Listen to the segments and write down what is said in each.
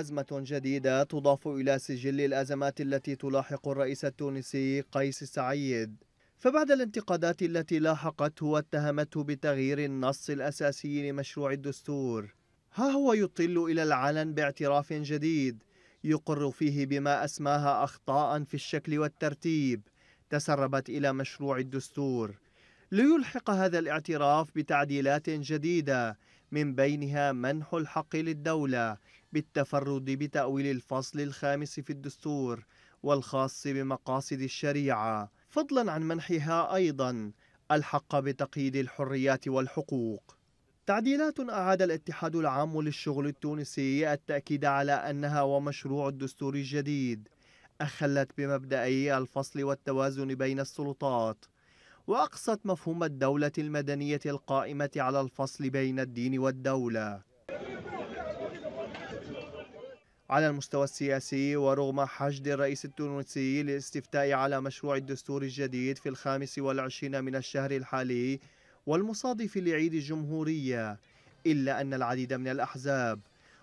أزمة جديدة تضاف إلى سجل الأزمات التي تلاحق الرئيس التونسي قيس سعيد فبعد الانتقادات التي لاحقته واتهمته بتغيير النص الأساسي لمشروع الدستور ها هو يطل إلى العلن باعتراف جديد يقر فيه بما أسماها أخطاء في الشكل والترتيب تسربت إلى مشروع الدستور ليلحق هذا الاعتراف بتعديلات جديدة من بينها منح الحق للدولة بالتفرد بتأويل الفصل الخامس في الدستور والخاص بمقاصد الشريعة فضلا عن منحها أيضا الحق بتقييد الحريات والحقوق تعديلات أعاد الاتحاد العام للشغل التونسي التأكيد على أنها ومشروع الدستور الجديد أخلت بمبدأي الفصل والتوازن بين السلطات وأقصت مفهوم الدولة المدنية القائمة على الفصل بين الدين والدولة على المستوى السياسي ورغم حشد الرئيس التونسي للاستفتاء على مشروع الدستور الجديد في الخامس والعشرين من الشهر الحالي والمصادف لعيد الجمهورية إلا أن العديد من الأحزاب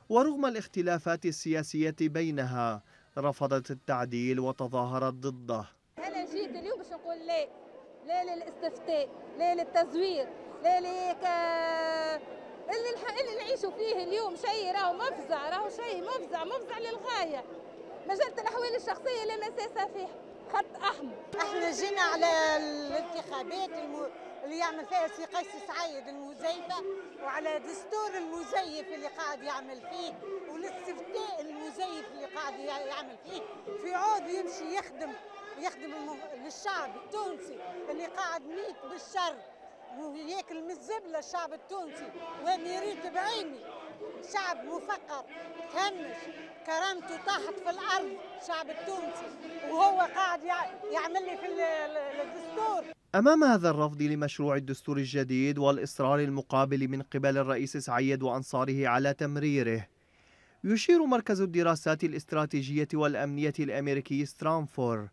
ورغم الاختلافات السياسية بينها رفضت التعديل وتظاهرت ضده أنا جيت اليوم باش نقول لا لا للاستفتاء لا للتزوير لا لك آه، اللي الح... اللي نعيشوا فيه اليوم شيء راهو مفزع راهو شيء مفزع مفزع للغايه مجله الاحوال الشخصيه لا مساسه فيه خط احمر احنا جينا على الانتخابات الم... اللي يعمل فيها سي قيس سعيد المزيفه وعلى دستور المزيف اللي قاعد يعمل فيه والاستفتاء المزيف اللي قاعد يعمل فيه في عود يمشي يخدم يخدم للشعب التونسي اللي قاعد ميت بالشر وياكل من الزبله الشعب التونسي وانا ريت بعيني شعب مفقر تهمش كرامته طاحت في الارض الشعب التونسي وهو قاعد يعمل لي في الدستور أمام هذا الرفض لمشروع الدستور الجديد والإصرار المقابل من قبل الرئيس سعيد وأنصاره على تمريره يشير مركز الدراسات الاستراتيجية والأمنية الأمريكي سترانفور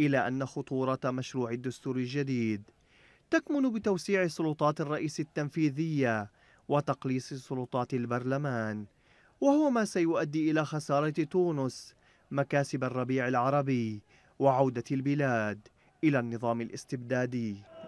إلى أن خطورة مشروع الدستور الجديد تكمن بتوسيع سلطات الرئيس التنفيذية وتقليص سلطات البرلمان وهو ما سيؤدي إلى خسارة تونس مكاسب الربيع العربي وعودة البلاد إلى النظام الاستبدادي